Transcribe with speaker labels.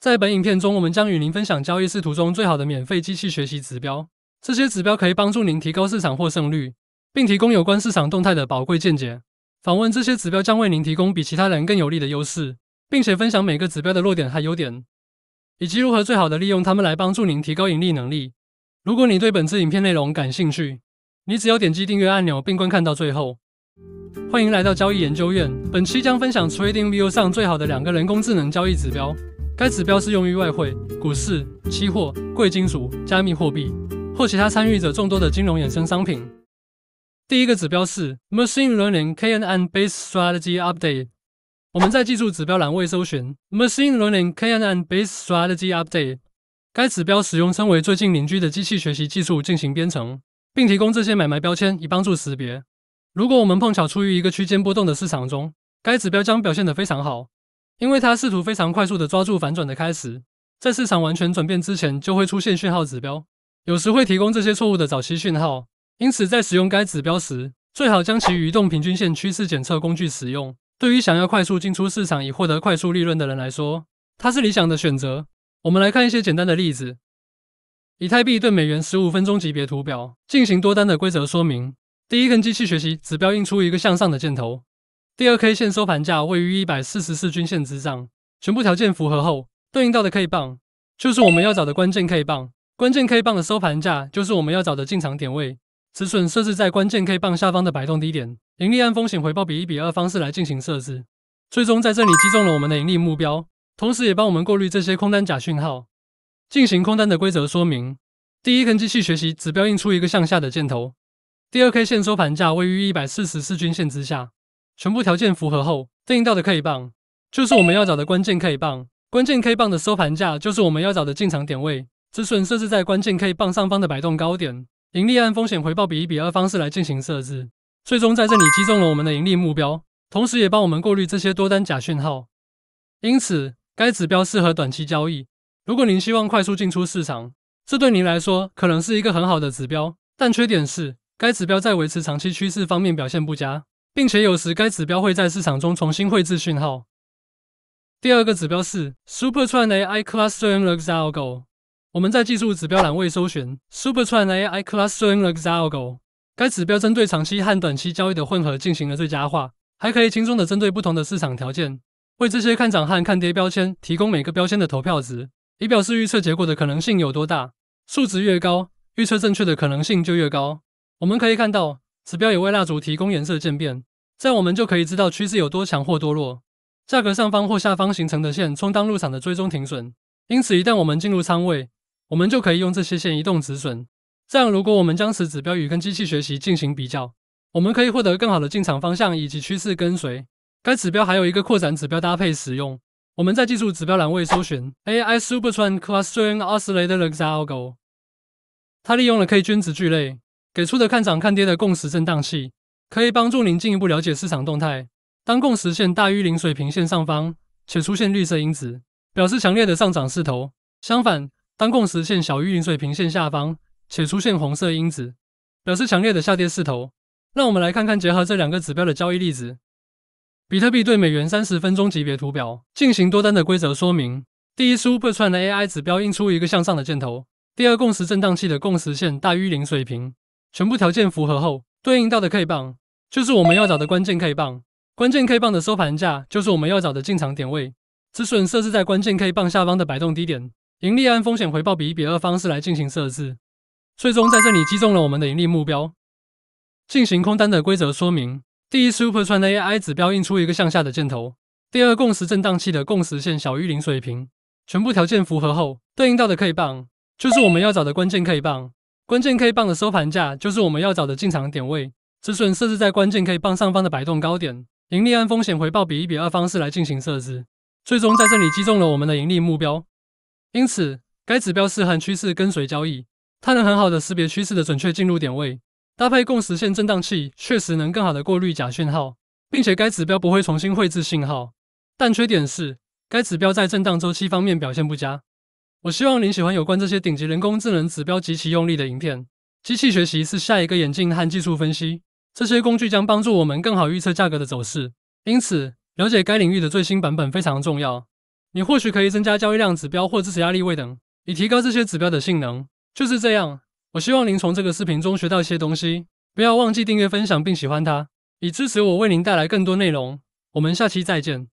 Speaker 1: 在本影片中，我们将与您分享交易视图中最好的免费机器学习指标。这些指标可以帮助您提高市场获胜率，并提供有关市场动态的宝贵见解。访问这些指标将为您提供比其他人更有利的优势，并且分享每个指标的弱点和优点，以及如何最好的利用它们来帮助您提高盈利能力。如果你对本次影片内容感兴趣，你只要点击订阅按钮并观看到最后。欢迎来到交易研究院，本期将分享 TradingView 上最好的两个人工智能交易指标。该指标是用于外汇、股市、期货、贵金属、加密货币或其他参与者众多的金融衍生商品。第一个指标是 Machine Learning KNN Base Strategy Update。我们在技术指标栏位搜寻 Machine Learning KNN Base Strategy Update。该指标使用称为最近邻居的机器学习技术进行编程，并提供这些买卖标签以帮助识别。如果我们碰巧处于一个区间波动的市场中，该指标将表现得非常好。因为它试图非常快速地抓住反转的开始，在市场完全转变之前就会出现讯号指标，有时会提供这些错误的早期讯号，因此在使用该指标时，最好将其移动平均线趋势检测工具使用。对于想要快速进出市场以获得快速利润的人来说，它是理想的选择。我们来看一些简单的例子：以太币对美元十五分钟级别图表进行多单的规则说明。第一根机器学习指标印出一个向上的箭头。第二 K 线收盘价位于一百四十四均线之上，全部条件符合后，对应到的 K 棒就是我们要找的关键 K 棒。关键 K 棒的收盘价就是我们要找的进场点位，止损设置在关键 K 棒下方的摆动低点，盈利按风险回报比一比二方式来进行设置。最终在这里击中了我们的盈利目标，同时也帮我们过滤这些空单假讯号。进行空单的规则说明：第一根机器学习指标印出一个向下的箭头，第二 K 线收盘价位于一百四十四均线之下。全部条件符合后，对应到的 K 棒就是我们要找的关键 K 棒。关键 K 棒的收盘价就是我们要找的进场点位。止损设置在关键 K 棒上方的摆动高点，盈利按风险回报比一比二方式来进行设置。最终在这里击中了我们的盈利目标，同时也帮我们过滤这些多单假讯号。因此，该指标适合短期交易。如果您希望快速进出市场，这对您来说可能是一个很好的指标。但缺点是，该指标在维持长期趋势方面表现不佳。并且有时该指标会在市场中重新绘制讯号。第二个指标是 Super Trend AI Cluster Exalgo。我们在技术指标栏位搜寻 Super Trend AI Cluster Exalgo。该指标针对长期和短期交易的混合进行了最佳化，还可以轻松地针对不同的市场条件，为这些看涨和看跌标签提供每个标签的投票值，以表示预测结果的可能性有多大。数值越高，预测正确的可能性就越高。我们可以看到。指标也为蜡烛提供颜色渐变，这样我们就可以知道趋势有多强或多弱。价格上方或下方形成的线充当入场的追踪停损，因此一旦我们进入仓位，我们就可以用这些线移动止损。这样，如果我们将此指标与跟机器学习进行比较，我们可以获得更好的进场方向以及趋势跟随。该指标还有一个扩展指标搭配使用，我们在技术指标栏位搜寻 AI Super Trend l u t e r i n g i s c i l l a t o e x a l g o 它利用了 K 均值聚类。给出的看涨看跌的共识震荡器可以帮助您进一步了解市场动态。当共识线大于零水平线上方且出现绿色因子，表示强烈的上涨势头；相反，当共识线小于零水平线下方且出现红色因子，表示强烈的下跌势头。让我们来看看结合这两个指标的交易例子：比特币对美元三十分钟级别图表进行多单的规则说明。第一 s u p 的 t AI 指标印出一个向上的箭头；第二，共识震荡器的共识线大于零水平。全部条件符合后，对应到的 K 棒就是我们要找的关键 K 棒。关键 K 棒的收盘价就是我们要找的进场点位。止损设置在关键 K 棒下方的摆动低点，盈利按风险回报比一比二方式来进行设置。最终在这里击中了我们的盈利目标。进行空单的规则说明：第一，Super Trend AI 指标印出一个向下的箭头；第二，共识振荡器的共识线小于零水平。全部条件符合后，对应到的 K 棒就是我们要找的关键 K 棒。关键 K 棒的收盘价就是我们要找的进场点位，止损设置在关键 K 棒上方的摆动高点，盈利按风险回报比一比二方式来进行设置，最终在这里击中了我们的盈利目标。因此，该指标是和趋势跟随交易，它能很好的识别趋势的准确进入点位，搭配共识线振荡器，确实能更好的过滤假讯号，并且该指标不会重新绘制信号。但缺点是，该指标在震荡周期方面表现不佳。我希望您喜欢有关这些顶级人工智能指标及其用力的影片。机器学习是下一个眼镜和技术分析，这些工具将帮助我们更好预测价格的走势。因此，了解该领域的最新版本非常重要。你或许可以增加交易量指标或支持压力位等，以提高这些指标的性能。就是这样。我希望您从这个视频中学到一些东西。不要忘记订阅、分享并喜欢它，以支持我为您带来更多内容。我们下期再见。